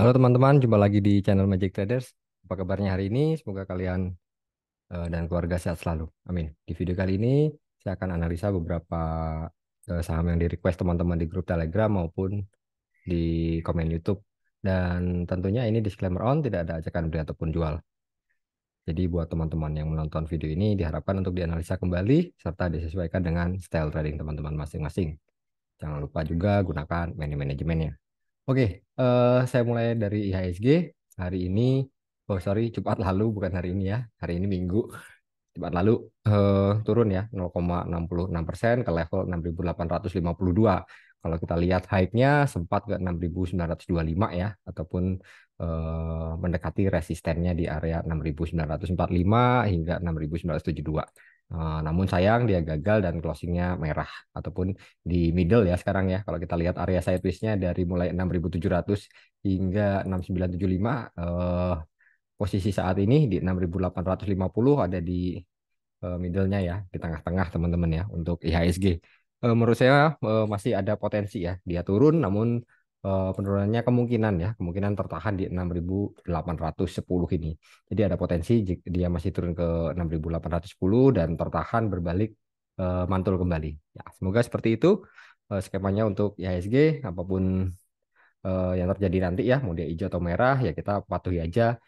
Halo teman-teman, jumpa lagi di channel Magic Traders. Apa kabarnya hari ini? Semoga kalian eh, dan keluarga sehat selalu. Amin. Di video kali ini, saya akan analisa beberapa uh, saham yang di-request teman-teman di grup Telegram maupun di komen YouTube. Dan tentunya ini disclaimer on, tidak ada ajakan beli ataupun jual. Jadi buat teman-teman yang menonton video ini, diharapkan untuk dianalisa kembali, serta disesuaikan dengan style trading teman-teman masing-masing. Jangan lupa juga gunakan money management management-nya. Oke, uh, saya mulai dari IHSG. Hari ini, oh sorry, Jumat lalu bukan hari ini ya. Hari ini Minggu. Jumat lalu uh, turun ya 0,66 persen ke level 6.852. Kalau kita lihat high-nya sempat ke 6.925 ya, ataupun uh, mendekati resistennya di area 6.945 hingga 6.972. Eh, namun sayang dia gagal dan closingnya merah ataupun di middle ya sekarang ya kalau kita lihat area sidewaysnya dari mulai 6.700 hingga 6.975 uh, eh, posisi saat ini di 6.850 ada di uh, middlenya ya di tengah-tengah teman-teman ya untuk IHSG. Uh, menurut saya uh, masih ada potensi ya dia turun namun Eh, penurunannya kemungkinan ya, kemungkinan tertahan di 6.810 ini. Jadi ada potensi dia masih turun ke 6.810 dan tertahan berbalik eh, mantul kembali. Ya, semoga seperti itu eh, skemanya untuk IHSG apapun yang terjadi nanti ya, mau dia hijau atau merah ya kita patuhi aja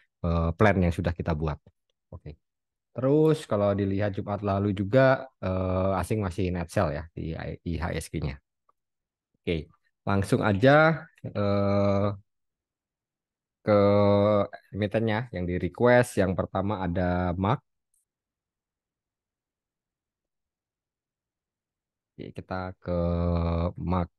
plan yang sudah kita buat. Oke. Terus kalau dilihat Jumat lalu juga asing masih net sell ya di IHSG-nya. Oke langsung aja eh, ke emitennya yang di request. Yang pertama ada Mark. Oke, kita ke Mark.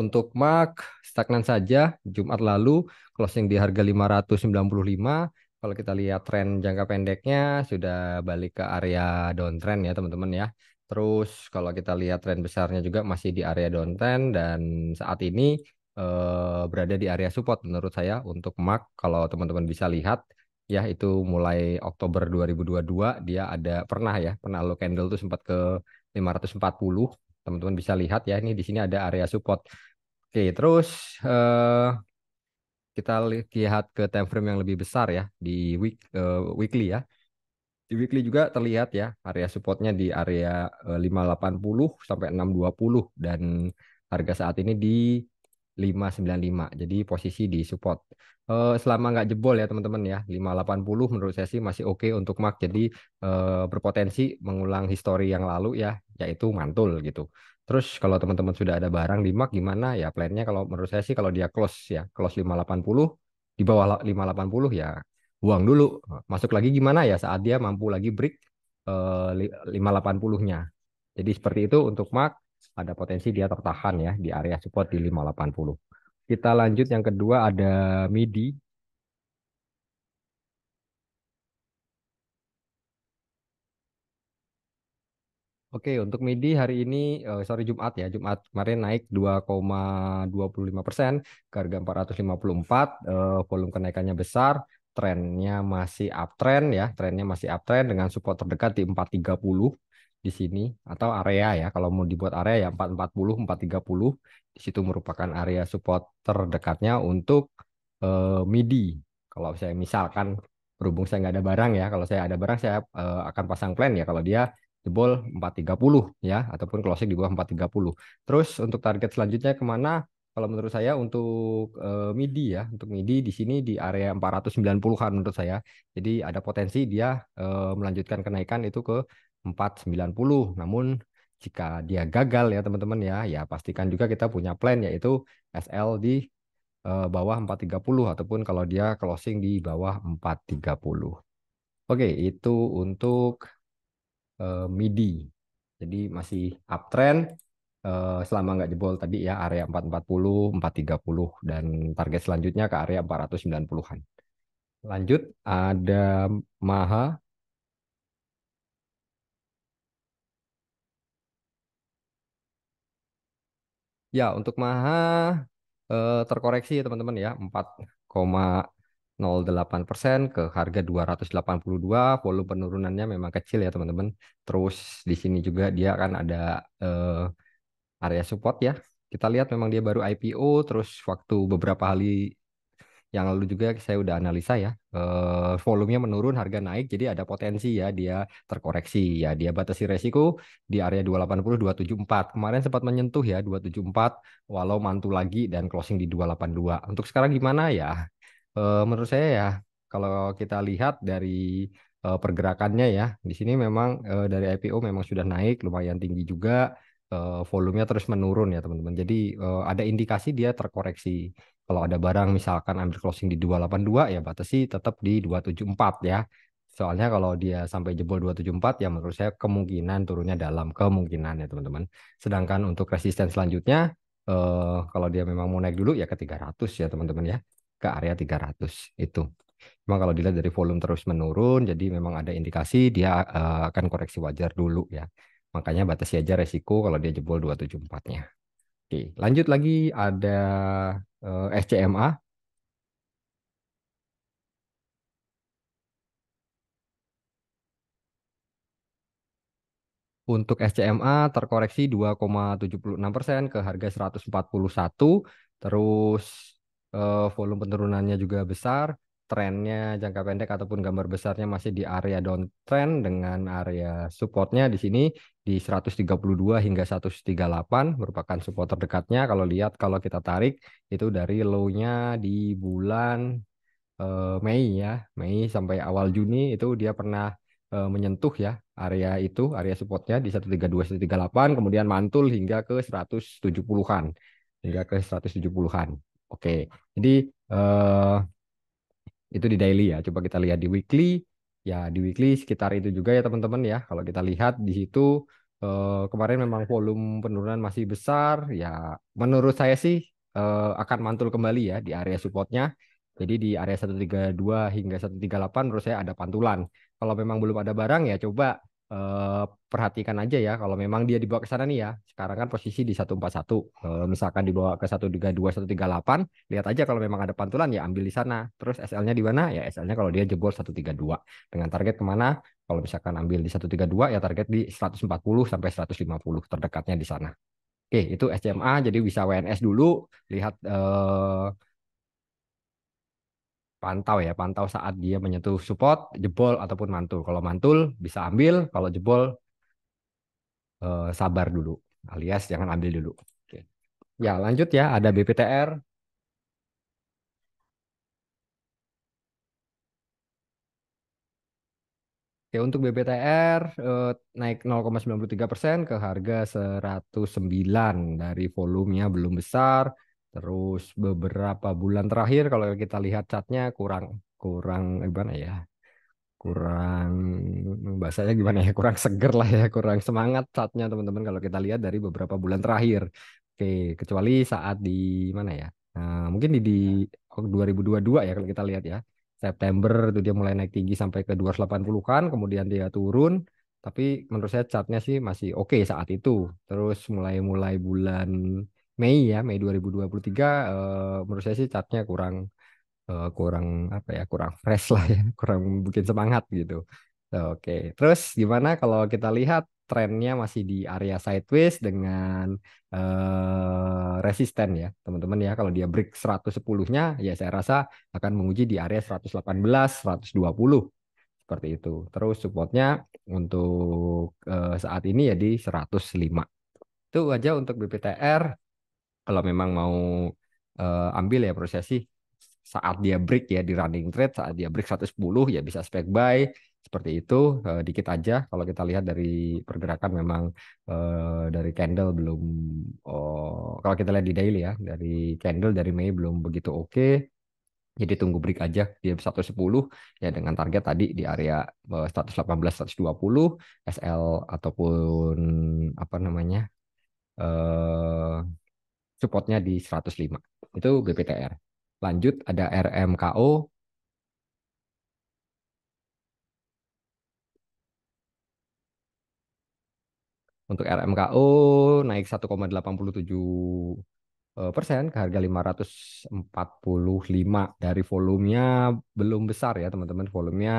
Untuk Mark stagnan saja Jumat lalu closing di harga 595. Kalau kita lihat tren jangka pendeknya sudah balik ke area downtrend ya teman-teman ya. Terus kalau kita lihat tren besarnya juga masih di area downtrend dan saat ini eh, berada di area support menurut saya untuk MAC kalau teman-teman bisa lihat ya itu mulai Oktober 2022 dia ada pernah ya pernah low candle tuh sempat ke 540 teman-teman bisa lihat ya ini di sini ada area support. Oke, terus eh, kita lihat ke time frame yang lebih besar ya di week eh, weekly ya. Di weekly juga terlihat ya area supportnya di area 580 eh, sampai 620 dan harga saat ini di 595. Jadi posisi di support. Eh, selama nggak jebol ya teman-teman ya 580 menurut saya sih masih oke okay untuk mark. Jadi eh, berpotensi mengulang histori yang lalu ya yaitu mantul gitu. Terus kalau teman-teman sudah ada barang di mark gimana ya plannya kalau menurut saya sih kalau dia close ya close 580 di bawah 580 ya buang dulu. Masuk lagi gimana ya saat dia mampu lagi break eh, 580-nya. Jadi seperti itu untuk mark ada potensi dia tertahan ya di area support di 580. Kita lanjut yang kedua ada midi. Oke, untuk MIDI hari ini, uh, sorry Jumat ya, Jumat kemarin naik 2,25 persen ke harga 454, uh, eh, volume kenaikannya besar, trennya masih uptrend ya, trennya masih uptrend dengan support terdekat di 430 di sini atau area ya. Kalau mau dibuat area ya 440, 430 di situ merupakan area support terdekatnya untuk uh, MIDI. Kalau saya misalkan berhubung saya nggak ada barang ya, kalau saya ada barang saya uh, akan pasang plan ya. Kalau dia jebol 430 ya ataupun closing di bawah 430. Terus untuk target selanjutnya kemana? kalau menurut saya untuk uh, MIDI ya, untuk MIDI di sini di area 490-an menurut saya. Jadi ada potensi dia uh, melanjutkan kenaikan itu ke 490. Namun jika dia gagal ya teman-teman ya, ya pastikan juga kita punya plan yaitu SL di uh, bawah 430 ataupun kalau dia closing di bawah 430. Oke, itu untuk uh, MIDI. Jadi masih uptrend uh, selama nggak jebol tadi ya area 440, 430 dan target selanjutnya ke area 490-an. Lanjut ada Maha Ya, untuk Maha eh, terkoreksi ya, teman-teman ya 4,08 persen ke harga 282. Volume penurunannya memang kecil ya teman-teman. Terus di sini juga dia akan ada eh, area support ya. Kita lihat memang dia baru IPO terus waktu beberapa kali yang lalu juga saya udah analisa ya eh, volumenya menurun harga naik jadi ada potensi ya dia terkoreksi ya dia batasi resiko di area 280 274 kemarin sempat menyentuh ya 274 walau mantul lagi dan closing di 282 untuk sekarang gimana ya eh, menurut saya ya kalau kita lihat dari eh, pergerakannya ya di sini memang eh, dari IPO memang sudah naik lumayan tinggi juga uh, volumenya terus menurun ya teman-teman. Jadi uh, ada indikasi dia terkoreksi. Kalau ada barang misalkan ambil closing di 282 ya batasi tetap di 274 ya. Soalnya kalau dia sampai jebol 274 ya menurut saya kemungkinan turunnya dalam kemungkinan ya teman-teman. Sedangkan untuk resisten selanjutnya uh, kalau dia memang mau naik dulu ya ke 300 ya teman-teman ya. Ke area 300 itu. Memang kalau dilihat dari volume terus menurun, jadi memang ada indikasi dia akan koreksi wajar dulu ya. Makanya batasi aja resiko kalau dia jebol 274-nya. Oke, lanjut lagi ada uh, eh, SCMA. Untuk SCMA terkoreksi 2,76 persen ke harga 141. Terus uh, volume penurunannya juga besar. Trennya jangka pendek ataupun gambar besarnya masih di area downtrend dengan area supportnya di sini di 132 hingga 138 merupakan support terdekatnya. Kalau lihat kalau kita tarik itu dari low-nya di bulan eh, Mei ya, Mei sampai awal Juni itu dia pernah eh, menyentuh ya area itu, area supportnya di 132 138 kemudian mantul hingga ke 170-an, hingga ke 170-an. Oke. Jadi eh, itu di daily ya. Coba kita lihat di weekly ya di weekly sekitar itu juga ya teman-teman ya. Kalau kita lihat di situ eh, kemarin memang volume penurunan masih besar ya menurut saya sih eh, akan mantul kembali ya di area supportnya. Jadi di area 132 hingga 138 menurut saya ada pantulan. Kalau memang belum ada barang ya coba eh, perhatikan aja ya kalau memang dia dibawa ke sana nih ya. Sekarang kan posisi di satu empat satu. Eh, misalkan dibawa ke satu satu tiga dua tiga delapan, lihat aja kalau memang ada pantulan ya ambil di sana. Terus SL-nya di mana? Ya SL-nya kalau dia jebol satu tiga dua dengan target kemana? Kalau misalkan ambil di satu tiga dua, ya target di seratus empat puluh sampai seratus lima puluh terdekatnya di sana. Oke, itu SMA jadi bisa WNS dulu lihat eh, pantau ya, pantau saat dia menyentuh support, jebol ataupun mantul. Kalau mantul bisa ambil, kalau jebol eh, sabar dulu, alias jangan ambil dulu. Oke. Ya lanjut ya, ada BPTR. Oke, untuk BPTR eh, naik 0,93 persen ke harga 109 dari volumenya belum besar Terus beberapa bulan terakhir kalau kita lihat catnya kurang kurang gimana ya? Kurang bahasanya gimana ya? Kurang seger lah ya, kurang semangat catnya teman-teman kalau kita lihat dari beberapa bulan terakhir. Oke, kecuali saat di mana ya? Nah, mungkin di, di 2022 ya. ya kalau kita lihat ya. September itu dia mulai naik tinggi sampai ke 280-an, kemudian dia turun. Tapi menurut saya catnya sih masih oke okay saat itu. Terus mulai-mulai bulan Mei ya, Mei 2023 uh, eh, menurut saya sih catnya kurang uh, kurang apa ya, kurang fresh lah ya, kurang bikin semangat gitu. Oke, terus gimana kalau kita lihat trennya masih di area sideways dengan uh, resisten ya, teman-teman ya. Kalau dia break 110-nya ya saya rasa akan menguji di area 118, 120 seperti itu. Terus supportnya untuk uh, saat ini ya di 105. Itu aja untuk BPTR kalau memang mau uh, ambil ya prosesi saat dia break ya di running trade saat dia break 110 ya bisa spec buy seperti itu uh, dikit aja kalau kita lihat dari pergerakan memang uh, dari candle belum oh, kalau kita lihat di daily ya dari candle dari Mei belum begitu oke okay. jadi tunggu break aja di 110 ya dengan target tadi di area 118 120 SL ataupun apa namanya eh supportnya di 105. Itu GPTR. Lanjut ada RMKO. Untuk RMKO naik 1,87 persen ke harga 545 dari volumenya belum besar ya teman-teman volumenya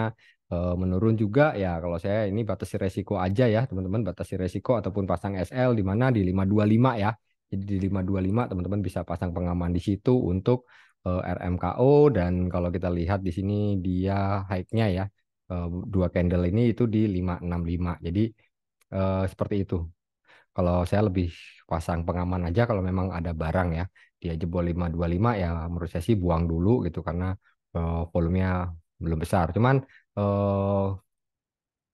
eh, menurun juga ya kalau saya ini batasi resiko aja ya teman-teman batasi resiko ataupun pasang SL di mana di 525 ya jadi di 525 teman-teman bisa pasang pengaman di situ untuk uh, eh, RMKO dan kalau kita lihat di sini dia high-nya ya uh, dua candle ini itu di 565. Jadi uh, seperti itu. Kalau saya lebih pasang pengaman aja kalau memang ada barang ya. Dia jebol 525 ya menurut saya sih buang dulu gitu karena uh, volumenya belum besar. Cuman uh,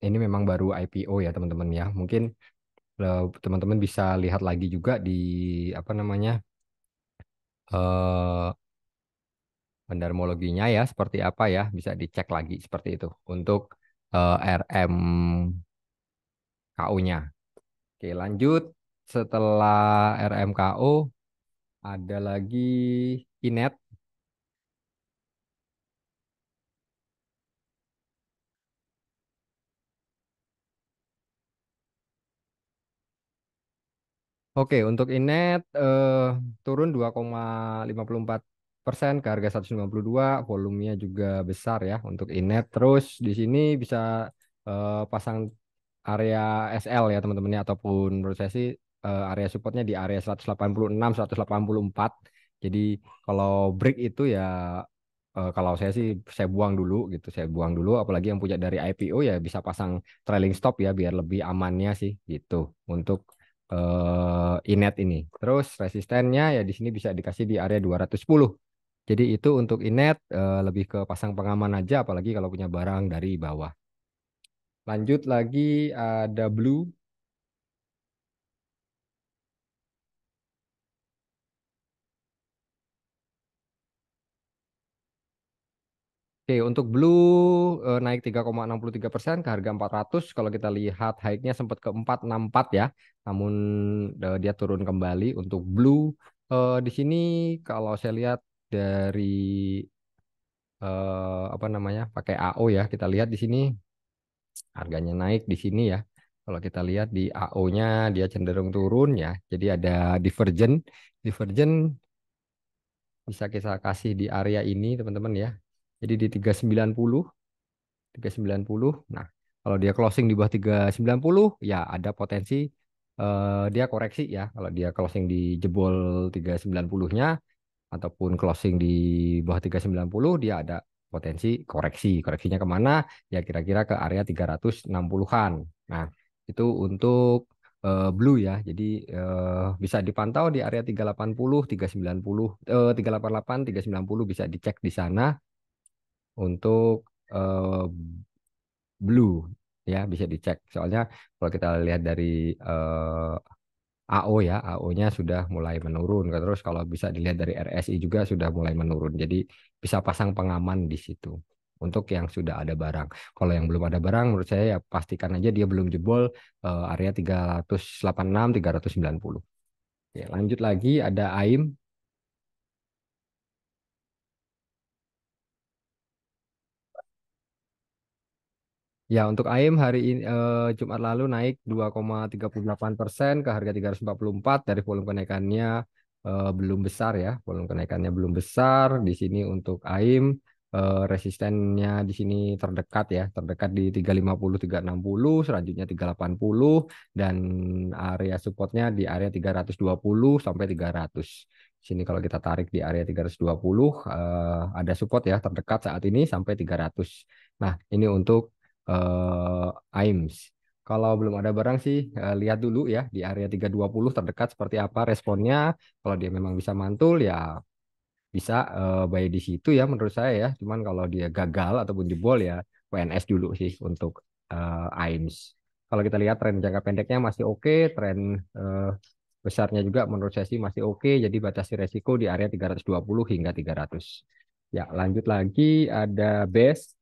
ini memang baru IPO ya teman-teman ya. Mungkin teman-teman bisa lihat lagi juga di apa namanya eh, uh, ya seperti apa ya bisa dicek lagi seperti itu untuk eh, RM KU-nya. Oke, lanjut setelah RMKO ada lagi INET Oke, untuk INET eh, turun 2,54 persen ke harga 192, volumenya juga besar ya untuk INET. Terus di sini bisa eh, pasang area SL ya teman-teman ya ataupun menurut saya sih eh, area supportnya di area 186 184. Jadi kalau break itu ya uh, kalau saya sih saya buang dulu gitu saya buang dulu apalagi yang punya dari IPO ya bisa pasang trailing stop ya biar lebih amannya sih gitu untuk uh, eh, inet ini. Terus resistennya ya di sini bisa dikasih di area 210. Jadi itu untuk inet uh, eh, lebih ke pasang pengaman aja apalagi kalau punya barang dari bawah. Lanjut lagi ada blue Oke, untuk Blue uh, naik 3,63 persen ke harga 400. Kalau kita lihat high-nya sempat ke 464 ya, namun uh, dia turun kembali. Untuk Blue Uh, di sini kalau saya lihat dari uh, apa namanya pakai AO ya, kita lihat di sini harganya naik di sini ya. Kalau kita lihat di AO-nya dia cenderung turun ya, jadi ada divergen, divergen bisa kita kasih di area ini teman-teman ya jadi di 390, 390. Nah, kalau dia closing di bawah 390, ya ada potensi eh, dia koreksi ya. Kalau dia closing di jebol 390-nya ataupun closing di bawah 390, dia ada potensi koreksi. Koreksinya kemana? Ya kira-kira ke area 360-an. Nah, itu untuk eh, blue ya. Jadi eh, bisa dipantau di area 380, 390, eh, 388, 390 bisa dicek di sana untuk uh, blue ya bisa dicek. Soalnya kalau kita lihat dari uh, eh, AO ya, AO-nya sudah mulai menurun. Terus kalau bisa dilihat dari RSI juga sudah mulai menurun. Jadi bisa pasang pengaman di situ untuk yang sudah ada barang. Kalau yang belum ada barang menurut saya ya pastikan aja dia belum jebol uh, area 386 390. Ya, lanjut lagi ada AIM Ya, untuk AIM hari ini eh, Jumat lalu naik 2,38 persen ke harga 344 dari volume kenaikannya eh, belum besar ya, volume kenaikannya belum besar. Di sini untuk AIM eh, resistennya di sini terdekat ya, terdekat di 350 360, selanjutnya 380 dan area supportnya di area 320 sampai 300. Di sini kalau kita tarik di area 320 eh, ada support ya terdekat saat ini sampai 300. Nah, ini untuk uh, AIMS. Kalau belum ada barang sih uh, lihat dulu ya di area 320 terdekat seperti apa responnya. Kalau dia memang bisa mantul ya bisa uh, buy di situ ya menurut saya ya. Cuman kalau dia gagal ataupun jebol ya PNS dulu sih untuk uh, AIMS. Kalau kita lihat tren jangka pendeknya masih oke, okay, tren uh, besarnya juga menurut saya sih masih oke. Okay, jadi batasi resiko di area 320 hingga 300. Ya, lanjut lagi ada base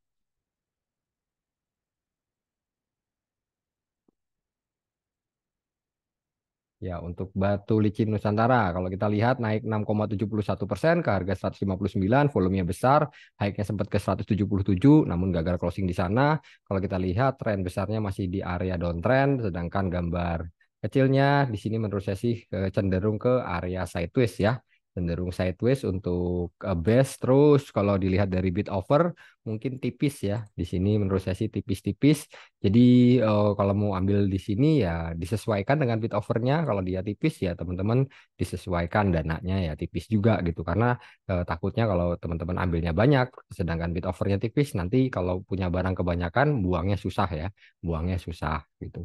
Ya, untuk batu licin Nusantara, kalau kita lihat naik 6,71 persen ke harga 159, volumenya besar, naiknya sempat ke 177, namun gagal closing di sana. Kalau kita lihat tren besarnya masih di area downtrend, sedangkan gambar kecilnya di sini menurut saya sih eh, cenderung ke area sideways ya cenderung sideways untuk uh, eh, base terus kalau dilihat dari bid over mungkin tipis ya di sini menurut saya sih tipis-tipis jadi eh, kalau mau ambil di sini ya disesuaikan dengan bid overnya kalau dia tipis ya teman-teman disesuaikan dananya ya tipis juga gitu karena uh, takutnya kalau teman-teman ambilnya banyak sedangkan bid overnya tipis nanti kalau punya barang kebanyakan buangnya susah ya buangnya susah gitu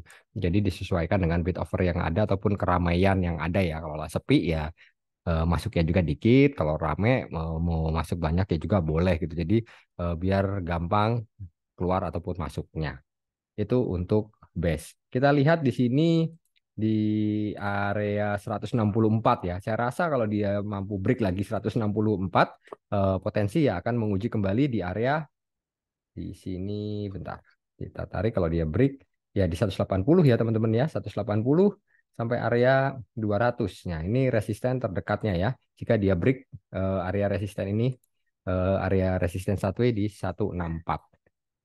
jadi disesuaikan dengan bid over yang ada ataupun keramaian yang ada ya kalau sepi ya Eh, masuknya juga dikit kalau rame mau, masuk banyak ya juga boleh gitu jadi eh, biar gampang keluar ataupun masuknya itu untuk base kita lihat di sini di area 164 ya saya rasa kalau dia mampu break lagi 164 eh, potensi ya akan menguji kembali di area di sini bentar kita tarik kalau dia break ya di 180 ya teman-teman ya 180 sampai area 200. Nah, ini resisten terdekatnya ya. Jika dia break eh, area resisten ini eh, area resisten satu di 164.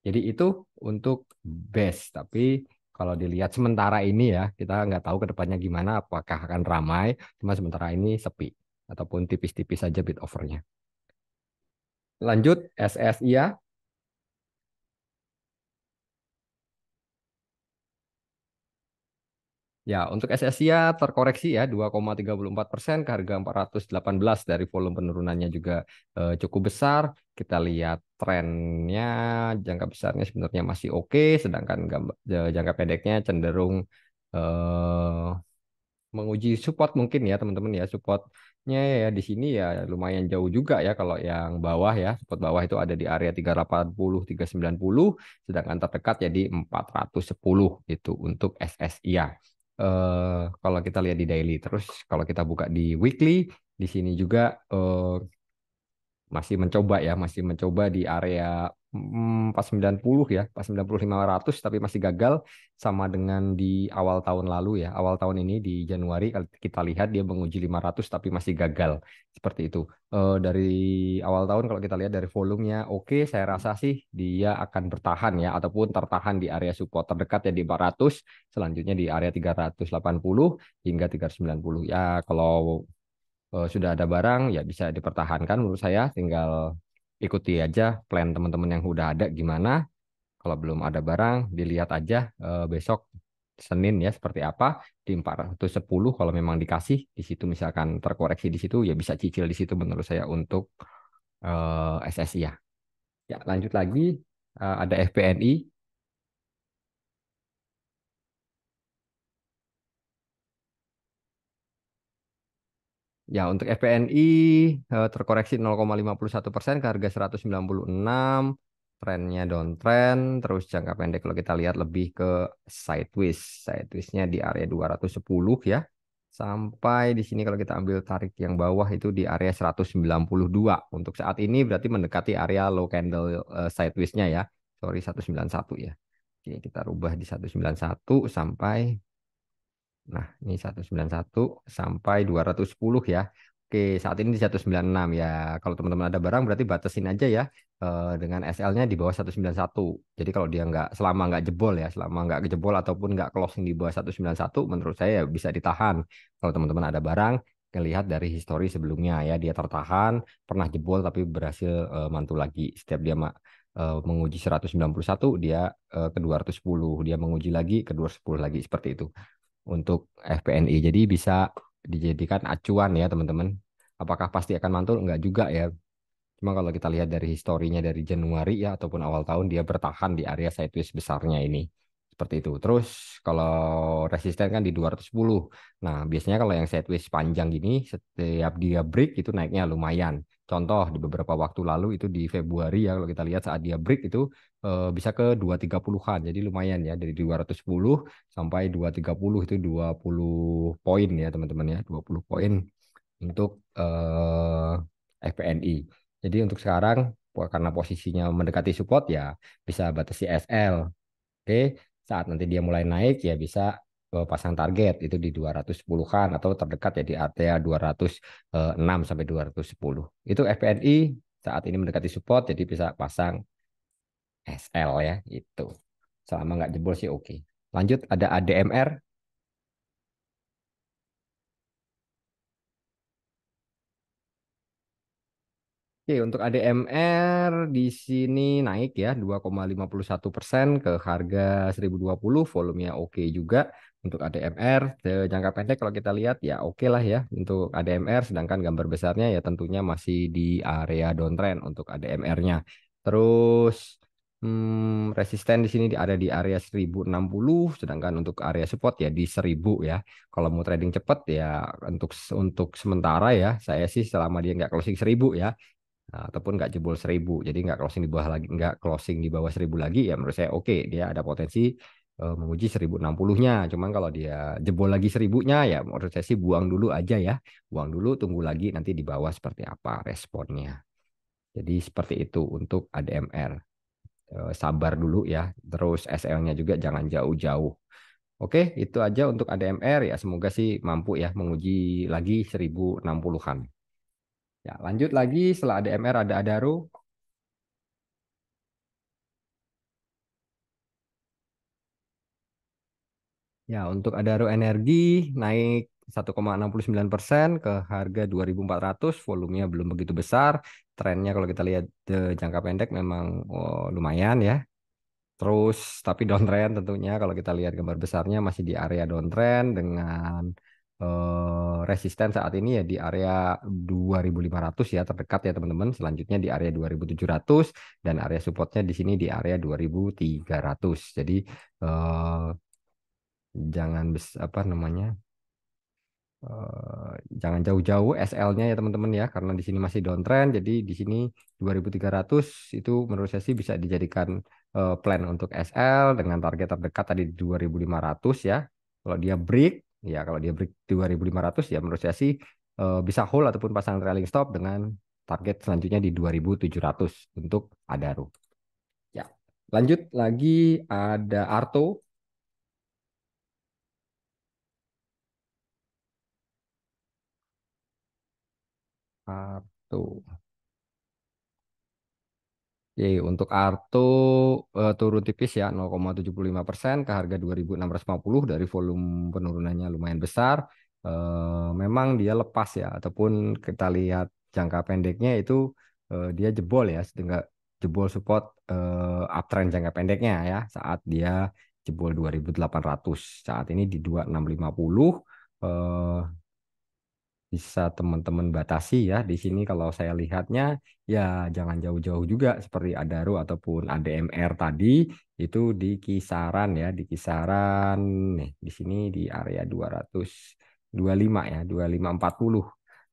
Jadi itu untuk base, tapi kalau dilihat sementara ini ya, kita nggak tahu ke depannya gimana, apakah akan ramai, cuma sementara ini sepi, ataupun tipis-tipis saja bit overnya. Lanjut, ssi ya Ya, untuk SSIA terkoreksi ya 2,34 persen ke harga 418 dari volume penurunannya juga eh, cukup besar. Kita lihat trennya jangka besarnya sebenarnya masih oke, sedangkan eh, jangka pendeknya cenderung eh, menguji support mungkin ya teman-teman ya supportnya ya di sini ya lumayan jauh juga ya kalau yang bawah ya support bawah itu ada di area 380 390 sedangkan terdekat jadi ya 410 itu untuk SSI ya. Eh, kalau kita lihat di daily. Terus kalau kita buka di weekly, di sini juga uh, masih mencoba ya, masih mencoba di area hmm, pas 90 ya, pas 500 tapi masih gagal sama dengan di awal tahun lalu ya. Awal tahun ini di Januari kita lihat dia menguji 500 tapi masih gagal. Seperti itu. E, dari awal tahun kalau kita lihat dari volumenya oke, okay, saya rasa sih dia akan bertahan ya ataupun tertahan di area support terdekat ya di 400, selanjutnya di area 380 hingga 390. Ya kalau uh, sudah ada barang ya bisa dipertahankan menurut saya tinggal ikuti aja plan teman-teman yang udah ada gimana. Kalau belum ada barang dilihat aja uh, besok Senin ya seperti apa di 410 kalau memang dikasih di situ misalkan terkoreksi di situ ya bisa cicil di situ menurut saya untuk uh, eh, SSI ya. Ya, lanjut lagi uh, ada FPNI Ya, untuk FPNI eh, terkoreksi 0,51 persen ke harga 196. Trennya downtrend, terus jangka pendek kalau kita lihat lebih ke sideways. sidewaysnya di area 210 ya. Sampai di sini kalau kita ambil tarik yang bawah itu di area 192. Untuk saat ini berarti mendekati area low candle uh, ya. Sorry, 191 ya. Oke, kita rubah di 191 sampai Nah, ini 191 sampai 210 ya. Oke, saat ini di 196 ya. Kalau teman-teman ada barang berarti batasin aja ya eh, dengan SL-nya di bawah 191. Jadi kalau dia nggak selama nggak jebol ya, selama nggak jebol ataupun nggak closing di bawah 191, menurut saya ya bisa ditahan. Kalau teman-teman ada barang, lihat dari histori sebelumnya ya, dia tertahan, pernah jebol tapi berhasil uh, eh, mantul lagi. Setiap dia uh, menguji 191, dia uh, ke 210, dia menguji lagi ke 210 lagi seperti itu untuk FPNI. Jadi bisa dijadikan acuan ya teman-teman. Apakah pasti akan mantul? Enggak juga ya. Cuma kalau kita lihat dari historinya dari Januari ya ataupun awal tahun dia bertahan di area sideways besarnya ini. Seperti itu. Terus kalau resisten kan di 210. Nah, biasanya kalau yang sideways panjang gini setiap dia break itu naiknya lumayan. Contoh di beberapa waktu lalu itu di Februari ya kalau kita lihat saat dia break itu eh, bisa ke 230-an. Jadi lumayan ya dari 210 sampai 230 itu 20 poin ya teman-teman ya, 20 poin untuk eh, FPNI. Jadi untuk sekarang karena posisinya mendekati support ya bisa batasi SL. Oke, saat nanti dia mulai naik ya bisa Eh, pasang target itu di 210-an atau terdekat ya di area 206 eh, sampai 210. Itu FPNI saat ini mendekati support jadi bisa pasang SL ya itu. Selama nggak jebol sih oke. Okay. Lanjut ada ADMR. Oke, untuk ADMR di sini naik ya 2,51 persen ke harga 1020, volumenya oke juga untuk ADMR jangka pendek kalau kita lihat ya oke okay lah ya untuk ADMR sedangkan gambar besarnya ya tentunya masih di area downtrend untuk ADMR-nya. Terus hmm, resisten di sini ada di area 1060 sedangkan untuk area support ya di 1000 ya. Kalau mau trading cepat ya untuk untuk sementara ya saya sih selama dia nggak closing 1000 ya nah, ataupun nggak jebol 1000 jadi nggak closing di bawah lagi nggak closing di bawah 1000 lagi ya menurut saya oke okay. dia ada potensi uh, menguji 1060-nya. Cuman kalau dia jebol lagi 1000-nya ya menurut saya sih buang dulu aja ya. Buang dulu tunggu lagi nanti di bawah seperti apa responnya. Jadi seperti itu untuk ADMR. Uh, eh, sabar dulu ya. Terus SL-nya juga jangan jauh-jauh. Oke, itu aja untuk ADMR ya. Semoga sih mampu ya menguji lagi 1060-an. Ya, lanjut lagi setelah ADMR ada Adaro. Ya, untuk Adaro Energi naik 1,69 persen ke harga 2.400, volumenya belum begitu besar. Trennya kalau kita lihat eh, jangka pendek memang oh, lumayan ya. Terus tapi downtrend tentunya kalau kita lihat gambar besarnya masih di area downtrend dengan eh, resisten saat ini ya di area 2.500 ya terdekat ya teman-teman. Selanjutnya di area 2.700 dan area supportnya di sini di area 2.300. Jadi eh, jangan bis, apa namanya uh, jangan jauh-jauh SL-nya ya teman-teman ya karena di sini masih downtrend jadi di sini 2300 itu menurut saya sih bisa dijadikan uh, plan untuk SL dengan target terdekat tadi 2500 ya kalau dia break ya kalau dia break 2500 ya menurut saya sih uh, bisa hold ataupun pasang trailing stop dengan target selanjutnya di 2700 untuk Adaro. Ya, lanjut lagi ada Arto Artu. Oke, untuk Artu eh, turun tipis ya 0,75 persen ke harga 2.650 dari volume penurunannya lumayan besar. Eh, memang dia lepas ya ataupun kita lihat jangka pendeknya itu eh, dia jebol ya sehingga jebol support eh, uptrend jangka pendeknya ya saat dia jebol 2.800 saat ini di 2.650 eh, bisa teman-teman batasi ya. Di sini kalau saya lihatnya ya jangan jauh-jauh juga seperti Adaru ataupun ADMR tadi itu di kisaran ya, di kisaran nih di sini di area 225 ya, 2540.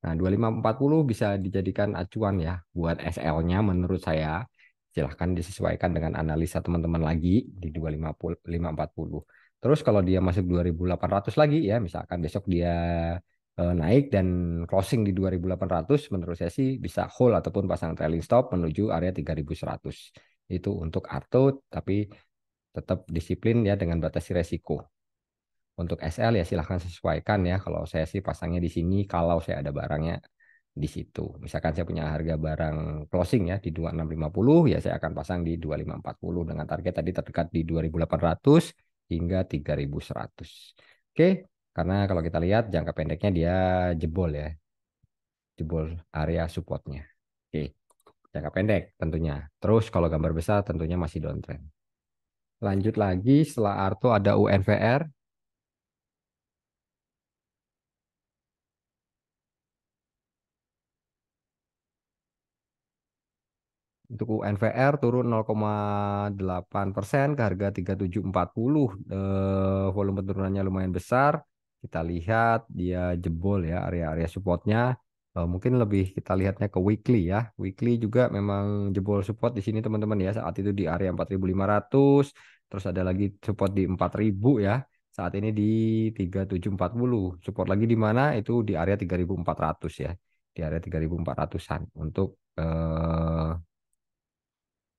Nah, 2540 bisa dijadikan acuan ya buat SL-nya menurut saya. Silahkan disesuaikan dengan analisa teman-teman lagi di 2540. Terus kalau dia masuk 2800 lagi ya, misalkan besok dia Eh, naik dan closing di 2800 menurut saya sih bisa hold ataupun pasang trailing stop menuju area 3100. Itu untuk ARTO tapi tetap disiplin ya dengan batasi resiko. Untuk SL ya silahkan sesuaikan ya. Kalau saya sih pasangnya di sini kalau saya ada barangnya di situ. Misalkan saya punya harga barang closing ya di 2650 ya saya akan pasang di 2540 dengan target tadi terdekat di 2800 hingga 3100. Oke, karena kalau kita lihat jangka pendeknya dia jebol ya. Jebol area supportnya. Oke, jangka pendek tentunya. Terus kalau gambar besar tentunya masih downtrend. Lanjut lagi setelah Arto ada UNVR. Untuk UNVR turun 0,8 persen ke harga 3740. Eh, volume penurunannya lumayan besar kita lihat dia jebol ya area-area supportnya. Uh, mungkin lebih kita lihatnya ke weekly ya. Weekly juga memang jebol support di sini teman-teman ya. Saat itu di area 4500, terus ada lagi support di 4000 ya. Saat ini di 3740. Support lagi di mana? Itu di area 3400 ya. Di area 3400-an untuk uh, eh,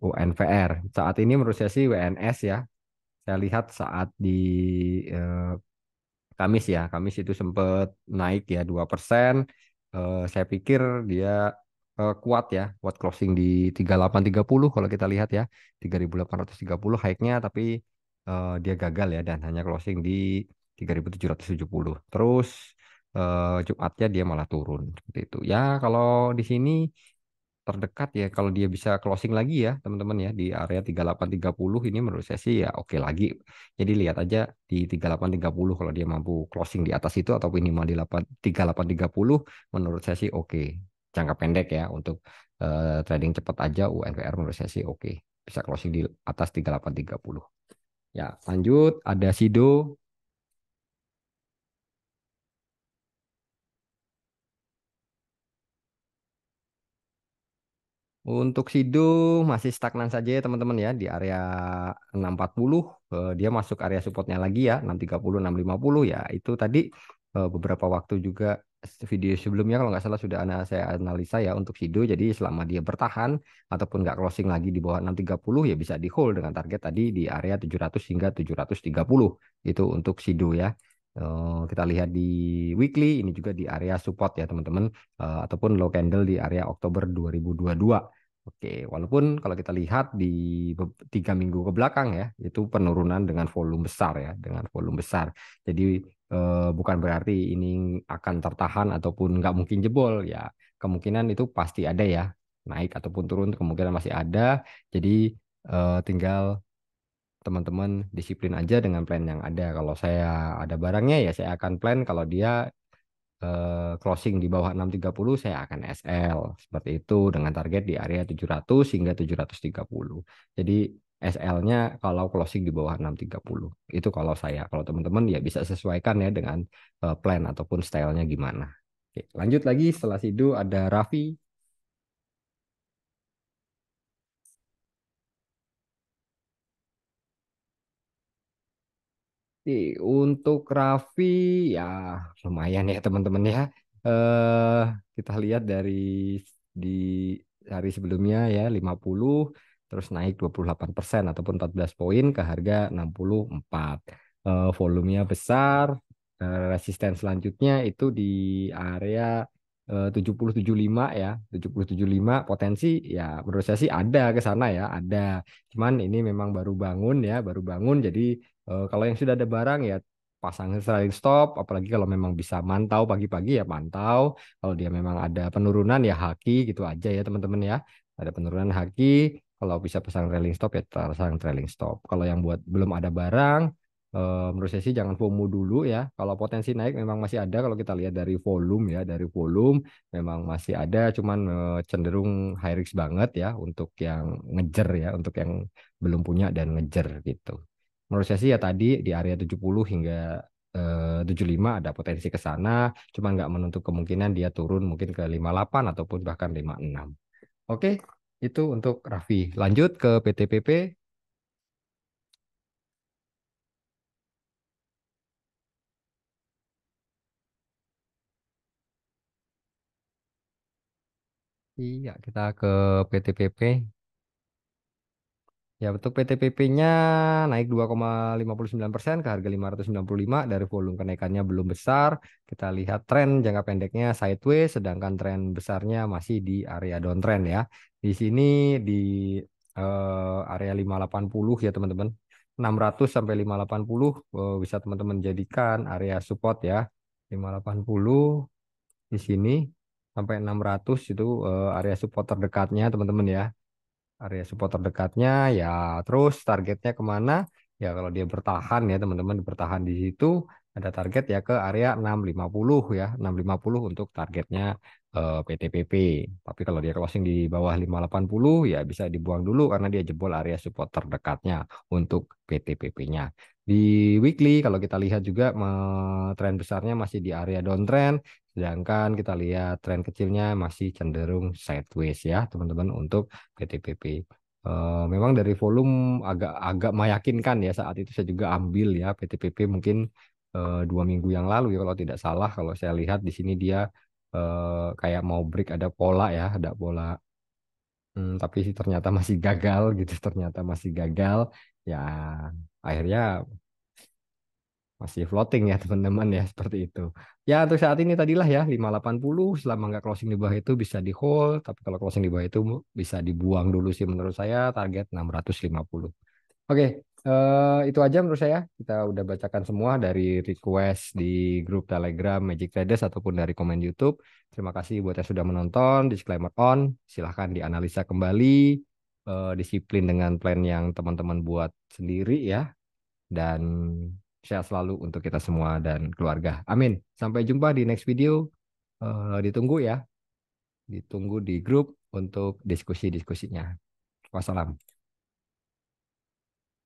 UNVR. Saat ini menurut saya sih WNS ya. Saya lihat saat di uh, Kamis ya, Kamis itu sempat naik ya dua persen. Uh, saya pikir dia uh, kuat ya, kuat closing di 3830 kalau kita lihat ya, 3830 high-nya tapi uh, dia gagal ya dan hanya closing di 3770. Terus uh, Jumatnya dia malah turun seperti itu. Ya kalau di sini terdekat ya kalau dia bisa closing lagi ya teman-teman ya di area 3830 ini menurut saya sih ya oke lagi. Jadi lihat aja di 3830 kalau dia mampu closing di atas itu atau minimal di 3830 menurut saya sih oke. Jangka pendek ya untuk uh, trading cepat aja unvr menurut saya sih oke. Bisa closing di atas 3830. Ya, lanjut ada Sido Untuk Sidu masih stagnan saja ya teman-teman ya di area 640 eh, dia masuk area supportnya lagi ya 630 650 ya itu tadi eh, beberapa waktu juga video sebelumnya kalau nggak salah sudah saya analisa ya untuk Sidu jadi selama dia bertahan ataupun nggak closing lagi di bawah 630 ya bisa di hold dengan target tadi di area 700 hingga 730 itu untuk Sidu ya. Eh, kita lihat di weekly ini juga di area support ya teman-teman eh, ataupun low candle di area Oktober 2022. Oke, walaupun kalau kita lihat di tiga minggu ke belakang ya, itu penurunan dengan volume besar ya, dengan volume besar. Jadi eh, bukan berarti ini akan tertahan ataupun nggak mungkin jebol ya. Kemungkinan itu pasti ada ya, naik ataupun turun kemungkinan masih ada. Jadi tinggal teman-teman disiplin aja dengan plan yang ada. Kalau saya ada barangnya ya saya akan plan. Kalau dia eh, closing di bawah 630 saya akan SL. Seperti itu dengan target di area 700 hingga 730. Jadi SL-nya kalau closing di bawah 630. Itu kalau saya. Kalau teman-teman ya bisa sesuaikan ya dengan eh, plan ataupun stylenya gimana. Oke, lanjut lagi setelah Sidu ada Raffi Oke, untuk Raffi ya lumayan ya teman-teman ya. Eh kita lihat dari di hari sebelumnya ya 50 terus naik 28% ataupun 14 poin ke harga 64. Eh volumenya besar. Eh, resisten selanjutnya itu di area eh, 7075 ya. 7075 potensi ya menurut saya sih ada ke sana ya, ada. Cuman ini memang baru bangun ya, baru bangun jadi Uh, kalau yang sudah ada barang ya pasang trailing stop, apalagi kalau memang bisa mantau pagi-pagi ya mantau. Kalau dia memang ada penurunan ya haki gitu aja ya teman-teman ya. Ada penurunan haki, kalau bisa pasang trailing stop ya pasang trailing stop. Kalau yang buat belum ada barang, eh, menurut saya sih jangan FOMO dulu ya. Kalau potensi naik memang masih ada kalau kita lihat dari volume ya, dari volume memang masih ada, cuman eh, cenderung high risk banget ya untuk yang ngejer ya, untuk yang belum punya dan ngejer gitu menurut saya sih ya tadi di area 70 hingga 75 eh, ada potensi ke sana, cuma nggak menutup kemungkinan dia turun mungkin ke 58 ataupun bahkan 56. Oke, itu untuk Raffi. Lanjut ke PTPP. Iya, kita ke PTPP. Ya, untuk PTPP-nya naik 2,59% ke harga 595 dari volume kenaikannya belum besar. Kita lihat tren jangka pendeknya sideways sedangkan tren besarnya masih di area downtrend ya. Di sini di uh, area 580 ya, teman-teman. 600 sampai 580 uh, eh, bisa teman-teman jadikan area support ya. 580 di sini sampai 600 itu uh, area support terdekatnya teman-teman ya area support terdekatnya ya terus targetnya kemana ya kalau dia bertahan ya teman-teman bertahan di situ ada target ya ke area 650 ya 650 untuk targetnya eh, PTPP tapi kalau dia closing di bawah 580 ya bisa dibuang dulu karena dia jebol area support terdekatnya untuk PTPP-nya di weekly kalau kita lihat juga tren besarnya masih di area downtrend, sedangkan kita lihat tren kecilnya masih cenderung sideways ya teman-teman untuk PTPP. Uh, eh, memang dari volume agak agak meyakinkan ya saat itu saya juga ambil ya PTPP mungkin uh, dua minggu yang lalu ya kalau tidak salah kalau saya lihat di sini dia uh, kayak mau break ada pola ya ada pola Hmm, tapi ternyata masih gagal gitu, ternyata masih gagal ya akhirnya masih floating ya teman-teman ya seperti itu. Ya untuk saat ini tadilah ya 580 selama nggak closing di bawah itu bisa di hold tapi kalau closing di bawah itu bisa dibuang dulu sih menurut saya target 650. Oke, uh, itu aja menurut saya. Kita udah bacakan semua dari request di grup Telegram Magic Traders ataupun dari komen YouTube. Terima kasih buat yang sudah menonton. Disclaimer on, silahkan dianalisa kembali uh, disiplin dengan plan yang teman-teman buat sendiri ya. Dan sehat selalu untuk kita semua dan keluarga. Amin. Sampai jumpa di next video. Uh, ditunggu ya. Ditunggu di grup untuk diskusi-diskusinya. Wassalam.